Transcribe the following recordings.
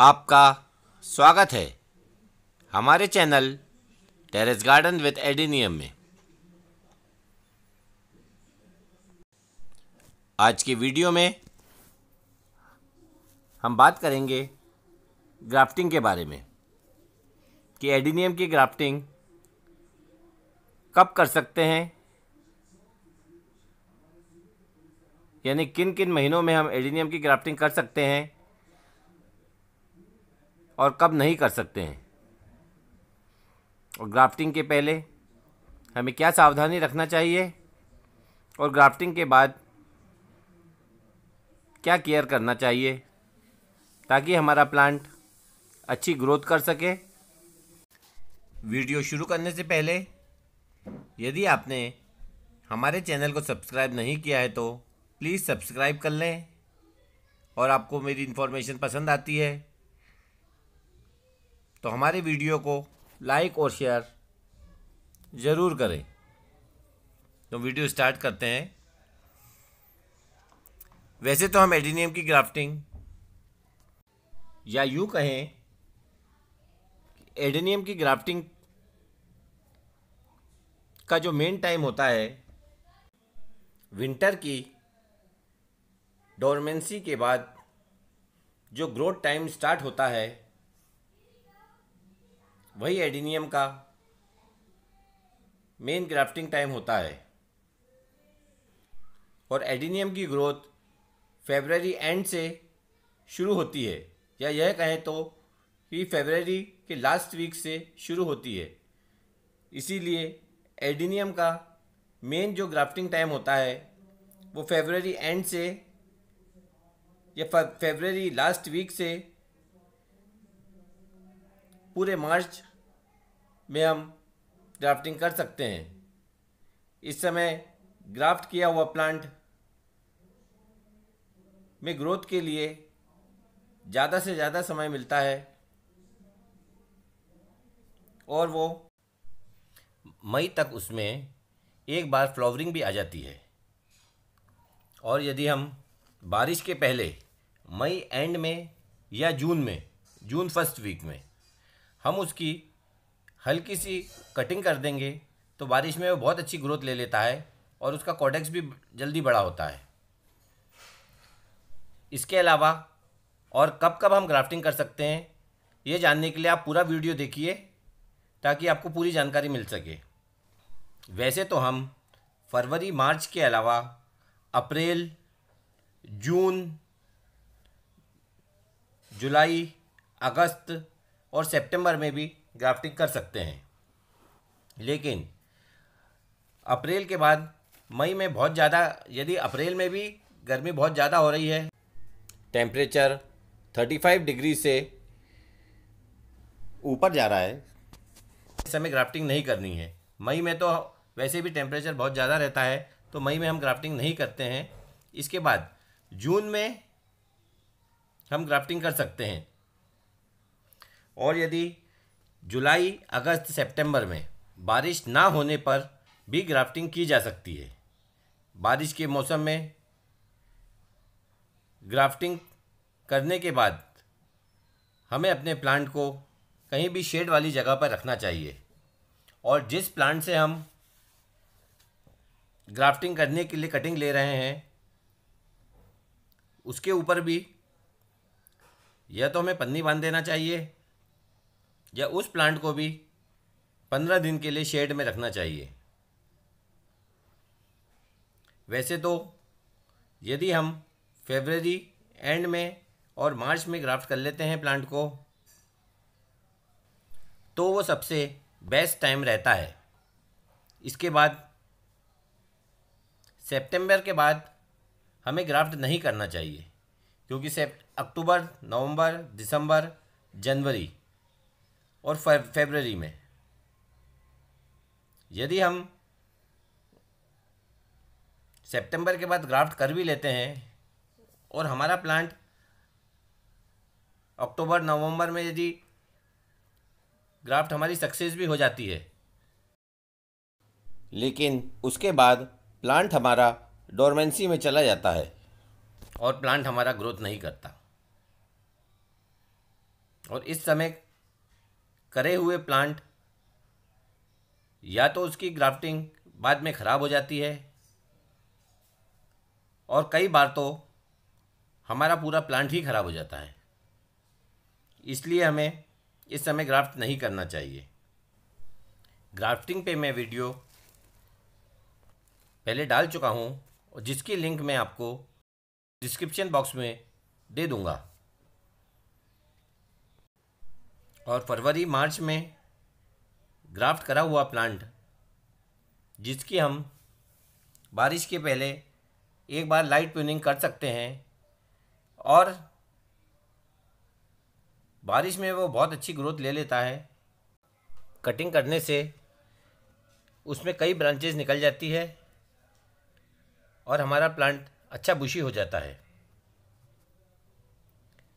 आपका स्वागत है हमारे channel terrace garden with adenium में आज की वीडियो में हम बात करेंगे ग्राफ्टिंग के बारे में कि एडिनियम की ग्राफ्टिंग कब कर सकते हैं यानी किन किन महीनों में हम एडिनियम की ग्राफ्टिंग कर सकते हैं और कब नहीं कर सकते हैं और ग्राफ्टिंग के पहले हमें क्या सावधानी रखना चाहिए और ग्राफ्टिंग के बाद क्या केयर करना चाहिए ताकि हमारा प्लांट अच्छी ग्रोथ कर सके वीडियो शुरू करने से पहले यदि आपने हमारे चैनल को सब्सक्राइब नहीं किया है तो प्लीज़ सब्सक्राइब कर लें और आपको मेरी इन्फॉर्मेशन पसंद आती है तो हमारे वीडियो को लाइक और शेयर ज़रूर करें तो वीडियो स्टार्ट करते हैं वैसे तो हम एडीनियम की ग्राफ्टिंग या यूँ कहें एडिनियम की ग्राफ्टिंग का जो मेन टाइम होता है विंटर की डोरमेंसी के बाद जो ग्रोथ टाइम स्टार्ट होता है वही एडिनियम का मेन ग्राफ्टिंग टाइम होता है और एडिनियम की ग्रोथ फेबररी एंड से शुरू होती है या यह कहें तो कि फेबररी के लास्ट वीक से शुरू होती है इसीलिए एडिनियम का मेन जो ग्राफ्टिंग टाइम होता है वो फेबररी एंड से या फेबररी लास्ट वीक से पूरे मार्च में हम ग्राफ्टिंग कर सकते हैं इस समय ग्राफ्ट किया हुआ प्लांट में ग्रोथ के लिए ज़्यादा से ज़्यादा समय मिलता है और वो मई तक उसमें एक बार फ्लावरिंग भी आ जाती है और यदि हम बारिश के पहले मई एंड में या जून में जून फर्स्ट वीक में हम उसकी हल्की सी कटिंग कर देंगे तो बारिश में वो बहुत अच्छी ग्रोथ ले लेता है और उसका कॉडेक्स भी जल्दी बड़ा होता है इसके अलावा और कब कब हम ग्राफ्टिंग कर सकते हैं ये जानने के लिए आप पूरा वीडियो देखिए ताकि आपको पूरी जानकारी मिल सके वैसे तो हम फरवरी मार्च के अलावा अप्रैल जून जुलाई अगस्त और सितंबर में भी ग्राफ्टिंग कर सकते हैं लेकिन अप्रैल के बाद मई में बहुत ज़्यादा यदि अप्रैल में भी गर्मी बहुत ज़्यादा हो रही है टेम्परेचर 35 डिग्री से ऊपर जा रहा है इस समय ग्राफ्टिंग नहीं करनी है मई में तो वैसे भी टेम्परेचर बहुत ज़्यादा रहता है तो मई में हम ग्राफ्टिंग नहीं करते हैं इसके बाद जून में हम ग्राफ्टिंग कर सकते हैं और यदि जुलाई अगस्त सितंबर में बारिश ना होने पर भी ग्राफ्टिंग की जा सकती है बारिश के मौसम में ग्राफ्टिंग करने के बाद हमें अपने प्लांट को कहीं भी शेड वाली जगह पर रखना चाहिए और जिस प्लांट से हम ग्राफ्टिंग करने के लिए कटिंग ले रहे हैं उसके ऊपर भी यह तो हमें पन्नी बांध देना चाहिए या उस प्लांट को भी पंद्रह दिन के लिए शेड में रखना चाहिए वैसे तो यदि हम फेबररी एंड में और मार्च में ग्राफ्ट कर लेते हैं प्लांट को तो वो सबसे बेस्ट टाइम रहता है इसके बाद सितंबर के बाद हमें ग्राफ्ट नहीं करना चाहिए क्योंकि से अक्टूबर नवंबर दिसंबर जनवरी और फेबररी में यदि हम सितंबर के बाद ग्राफ्ट कर भी लेते हैं और हमारा प्लांट अक्टूबर नवंबर में यदि ग्राफ्ट हमारी सक्सेस भी हो जाती है लेकिन उसके बाद प्लांट हमारा डोरमेंसी में चला जाता है और प्लांट हमारा ग्रोथ नहीं करता और इस समय करे हुए प्लांट या तो उसकी ग्राफ्टिंग बाद में ख़राब हो जाती है और कई बार तो हमारा पूरा प्लांट ही ख़राब हो जाता है इसलिए हमें इस समय ग्राफ्ट नहीं करना चाहिए ग्राफ्टिंग पे मैं वीडियो पहले डाल चुका हूँ और जिसकी लिंक मैं आपको डिस्क्रिप्शन बॉक्स में दे दूँगा और फरवरी मार्च में ग्राफ्ट करा हुआ प्लांट जिसकी हम बारिश के पहले एक बार लाइट प्यूनिंग कर सकते हैं और बारिश में वो बहुत अच्छी ग्रोथ ले लेता है कटिंग करने से उसमें कई ब्रांचेस निकल जाती है और हमारा प्लांट अच्छा बुशी हो जाता है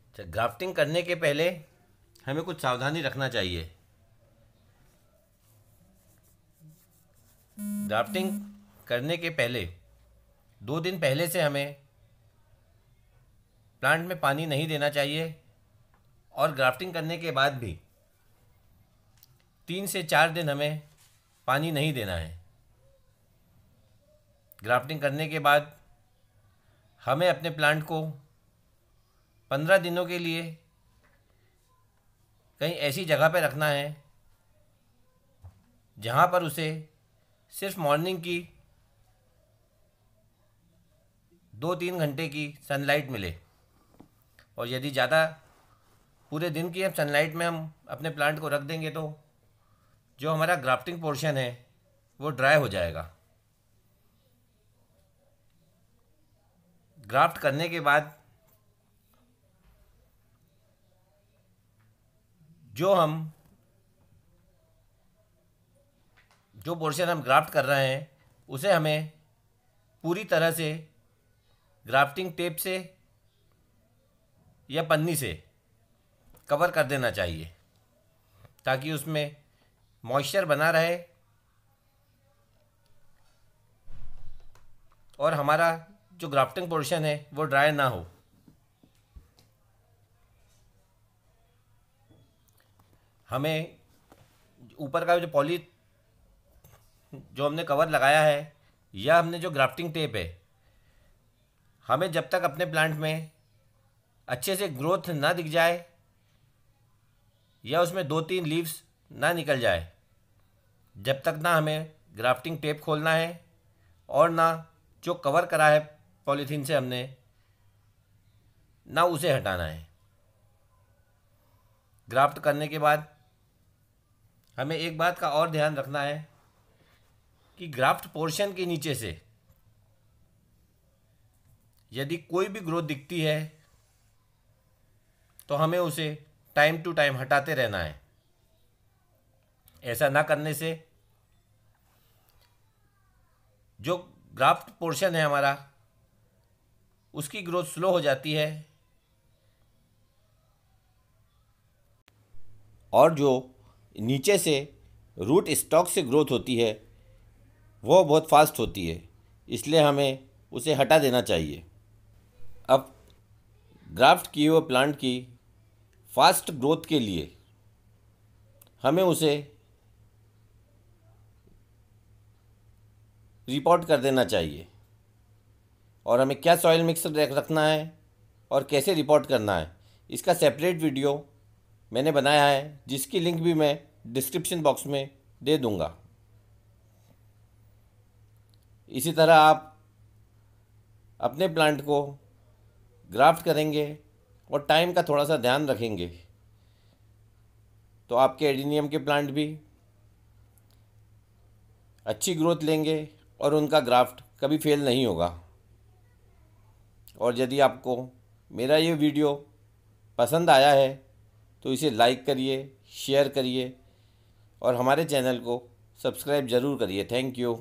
अच्छा, ग्राफ्टिंग करने के पहले हमें कुछ सावधानी रखना चाहिए ड्राफ्टिंग करने के पहले दो दिन पहले से हमें प्लांट में पानी नहीं देना चाहिए और ग्राफ्टिंग करने के बाद भी तीन से चार दिन हमें पानी नहीं देना है ग्राफ्टिंग करने के बाद हमें अपने प्लांट को पंद्रह दिनों के लिए कहीं ऐसी जगह पर रखना है जहाँ पर उसे सिर्फ मॉर्निंग की दो तीन घंटे की सनलाइट मिले और यदि ज़्यादा पूरे दिन की हम सनलाइट में हम अपने प्लांट को रख देंगे तो जो हमारा ग्राफ्टिंग पोर्शन है वो ड्राई हो जाएगा ग्राफ्ट करने के बाद जो हम जो पोर्शन हम ग्राफ्ट कर रहे हैं उसे हमें पूरी तरह से ग्राफ्टिंग टेप से या पन्नी से कवर कर देना चाहिए ताकि उसमें मॉइस्चर बना रहे और हमारा जो ग्राफ्टिंग पोर्शन है वो ड्राई ना हो हमें ऊपर का जो पॉली जो हमने कवर लगाया है या हमने जो ग्राफ्टिंग टेप है हमें जब तक अपने प्लांट में अच्छे से ग्रोथ ना दिख जाए या उसमें दो तीन लीव्स ना निकल जाए जब तक ना हमें ग्राफ्टिंग टेप खोलना है और ना जो कवर करा है पॉलीथीन से हमने ना उसे हटाना है ग्राफ्ट करने के बाद हमें एक बात का और ध्यान रखना है कि ग्राफ्ट पोर्शन के नीचे से यदि कोई भी ग्रोथ दिखती है तो हमें उसे टाइम टू टाइम हटाते रहना है ऐसा ना करने से जो ग्राफ्ट पोर्शन है हमारा उसकी ग्रोथ स्लो हो जाती है और जो नीचे से रूट स्टॉक से ग्रोथ होती है वो बहुत फास्ट होती है इसलिए हमें उसे हटा देना चाहिए अब ग्राफ्ट किए हुए प्लांट की फास्ट ग्रोथ के लिए हमें उसे रिपोर्ट कर देना चाहिए और हमें क्या सॉइल मिक्सर रखना है और कैसे रिपोर्ट करना है इसका सेपरेट वीडियो मैंने बनाया है जिसकी लिंक भी मैं डिस्क्रिप्शन बॉक्स में दे दूँगा इसी तरह आप अपने प्लांट को ग्राफ्ट करेंगे और टाइम का थोड़ा सा ध्यान रखेंगे तो आपके एडिनियम के प्लांट भी अच्छी ग्रोथ लेंगे और उनका ग्राफ्ट कभी फेल नहीं होगा और यदि आपको मेरा ये वीडियो पसंद आया है तो इसे लाइक करिए शेयर करिए और हमारे चैनल को सब्सक्राइब ज़रूर करिए थैंक यू